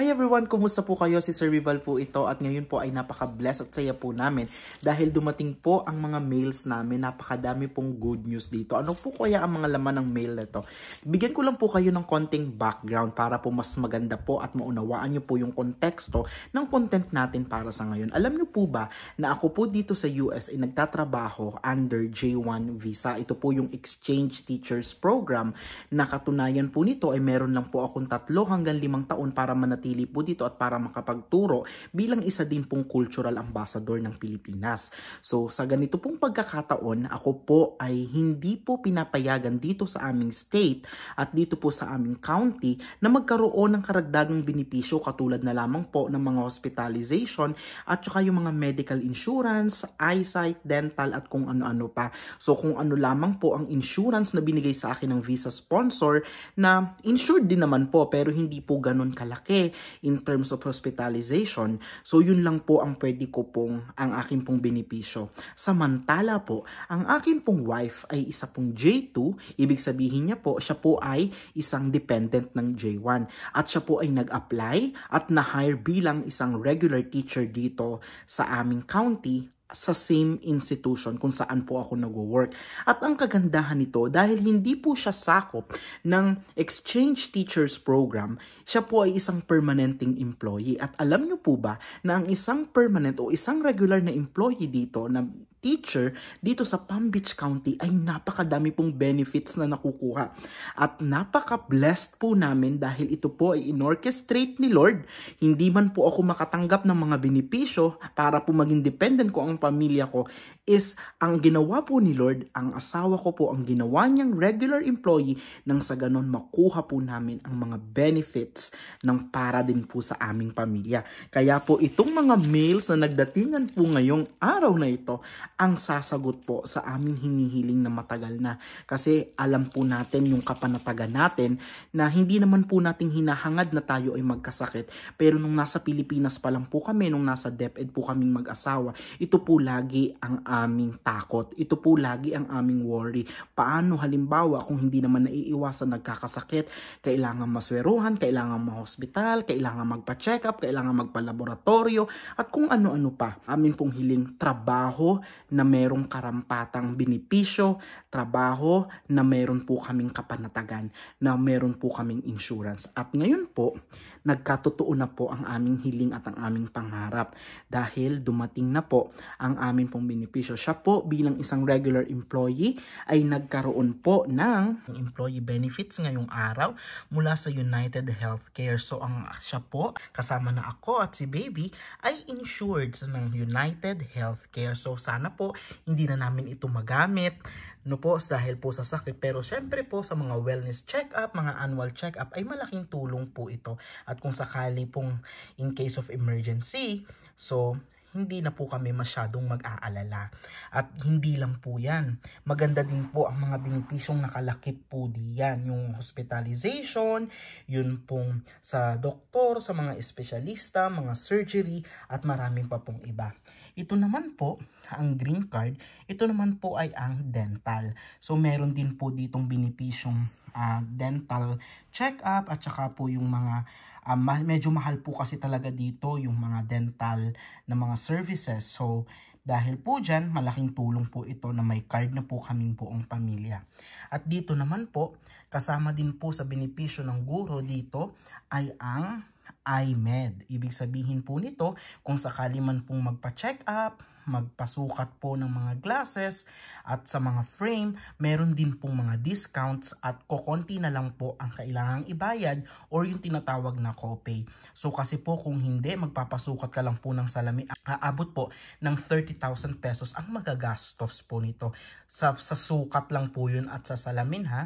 Hi everyone! Kumusta po kayo? Si Sir Rival po ito at ngayon po ay napaka blessed at saya po namin dahil dumating po ang mga mails namin. Napakadami pong good news dito. Ano po kaya ang mga laman ng mail nito? Bigyan ko lang po kayo ng konting background para po mas maganda po at maunawaan niyo po yung konteksto ng content natin para sa ngayon. Alam niyo po ba na ako po dito sa US ay nagtatrabaho under J1 visa. Ito po yung Exchange Teachers Program na katunayan po nito ay meron lang po akong tatlo hanggang limang taon para manatili manatili po dito at para makapagturo bilang isa din pong cultural ambassador ng Pilipinas. So sa ganito pong pagkakataon, ako po ay hindi po pinapayagan dito sa aming state at dito po sa aming county na magkaroon ng karagdagang benepisyo katulad na lamang po ng mga hospitalization at saka yung mga medical insurance, eyesight, dental at kung ano-ano pa. So kung ano lamang po ang insurance na binigay sa akin ng visa sponsor na insured din naman po pero hindi po ganun kalaki in terms of hospitalization. So yun lang po ang pwede ko pong, ang akin pong benepisyo. Samantala po, ang akin pong wife ay isa pong J2, ibig sabihin niya po, siya po ay isang dependent ng J1. At siya po ay nag-apply at na-hire bilang isang regular teacher dito sa aming county sa same institution kung saan po ako nagwo-work. At ang kagandahan nito dahil hindi po siya sakop ng exchange teachers program, siya po ay isang permanenting employee. At alam nyo po ba na ang isang permanent o isang regular na employee dito na teacher dito sa Palm Beach County ay napakadami pong benefits na nakukuha. At napaka-blessed po namin dahil ito po ay inorchestrate ni Lord. Hindi man po ako makatanggap ng mga benepisyo para po maging dependent ko ang pamilya ko is ang ginawa po ni Lord, ang asawa ko po ang ginawa niyang regular employee nang sa ganon makuha po namin ang mga benefits ng para din po sa aming pamilya. Kaya po itong mga mails na nagdatingan po ngayong araw na ito ang sasagot po sa aming hinihiling na matagal na. Kasi alam po natin yung kapanatagan natin na hindi naman po nating hinahangad na tayo ay magkasakit. Pero nung nasa Pilipinas pa lang po kami, nung nasa DepEd po kaming mag-asawa, ito po lagi ang uh, aming takot. Ito po lagi ang aming worry. Paano halimbawa kung hindi naman naiiwasan nagkakasakit, kailangan masweruhan, kailangan ma-hospital, kailangan magpa-check up, kailangan magpa-laboratorio, at kung ano-ano pa. Amin pong hiling trabaho na merong karampatang binipisyo, trabaho na meron po kaming kapanatagan, na meron po kaming insurance. At ngayon po, nagkatotoo na po ang aming hiling at ang aming pangarap dahil dumating na po ang amin pong binipisyo benepisyo. Siya po bilang isang regular employee ay nagkaroon po ng employee benefits ngayong araw mula sa United Healthcare. So ang siya po kasama na ako at si baby ay insured ng United Healthcare. So sana po hindi na namin ito magamit no po dahil po sa sakit pero syempre po sa mga wellness check-up, mga annual check-up ay malaking tulong po ito at kung sakali pong in case of emergency so hindi na po kami masyadong mag-aalala. At hindi lang po yan. Maganda din po ang mga binipisyong nakalakip po diyan. Yung hospitalization, yun pong sa doktor, sa mga espesyalista, mga surgery, at maraming pa pong iba. Ito naman po, ang green card, ito naman po ay ang dental. So meron din po ditong binipisyong uh, dental check-up at saka po yung mga uh, medyo mahal po kasi talaga dito yung mga dental na mga services. So, dahil po dyan, malaking tulong po ito na may card na po kaming buong pamilya. At dito naman po, kasama din po sa benepisyo ng guro dito ay ang IMED. Ibig sabihin po nito, kung sakali man pong magpa-check up, magpasukat po ng mga glasses at sa mga frame, meron din pong mga discounts at kokonti na lang po ang kailangang ibayad or yung tinatawag na copay. So kasi po kung hindi, magpapasukat ka lang po ng salamin, aabot po ng 30,000 pesos ang magagastos po nito. Sa, sa sukat lang po yun at sa salamin ha.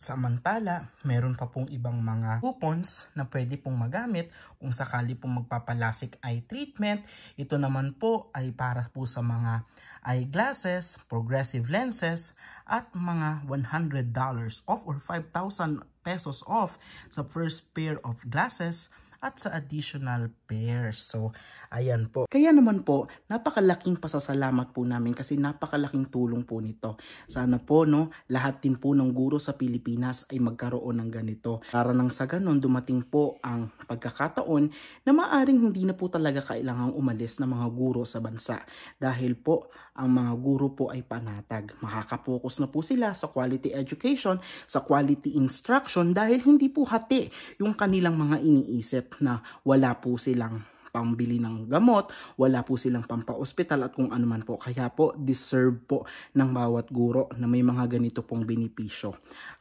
Samantala, meron pa pong ibang mga coupons na pwede pong magamit kung sakali pong magpapalasik eye treatment. Ito naman po ay para po sa mga eyeglasses, progressive lenses, at mga $100 off or 5,000 pesos off sa first pair of glasses at sa additional pairs. So, ayan po. Kaya naman po, napakalaking pasasalamat po namin kasi napakalaking tulong po nito. Sana po, no, lahat din po ng guro sa Pilipinas ay magkaroon ng ganito. Para nang sa ganon, dumating po ang pagkakataon na maaring hindi na po talaga kailangang umalis ng mga guro sa bansa. Dahil po, ang mga guro po ay panatag. Makakapokus na po sila sa quality education, sa quality instruction dahil hindi po hati yung kanilang mga iniisip na wala po silang pambili ng gamot, wala po silang pampa-ospital at kung ano man po. Kaya po, deserve po ng bawat guro na may mga ganito pong benepisyo.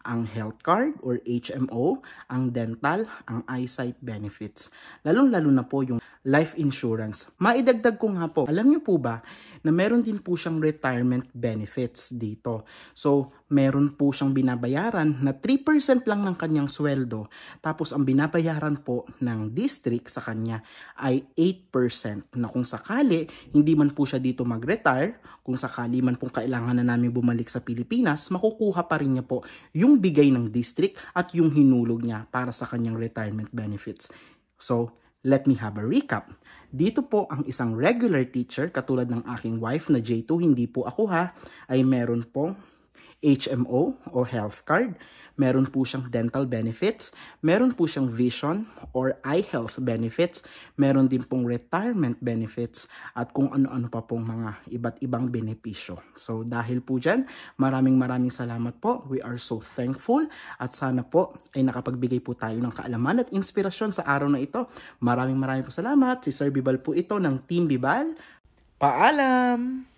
Ang health card or HMO, ang dental, ang eyesight benefits. Lalong-lalo na po yung life insurance. Maidagdag ko nga po, alam niyo po ba na meron din po siyang retirement benefits dito. So, meron po siyang binabayaran na 3% lang ng kanyang sweldo. Tapos, ang binabayaran po ng district sa kanya ay 8% na kung sakali hindi man po siya dito mag-retire, kung sakali man pong kailangan na namin bumalik sa Pilipinas, makukuha pa rin niya po yung bigay ng district at yung hinulog niya para sa kanyang retirement benefits. So, Let me have a recap. Dito po ang isang regular teacher katulad ng aking wife na J2, hindi po ako ha, ay meron po HMO or health card, meron po siyang dental benefits, meron po siyang vision or eye health benefits, meron din pong retirement benefits at kung ano-ano pa pong mga iba't ibang benepisyo. So dahil po dyan, maraming maraming salamat po. We are so thankful at sana po ay nakapagbigay po tayo ng kaalaman at inspirasyon sa araw na ito. Maraming maraming po salamat. Si Sir Bibal po ito ng Team Bibal. Paalam!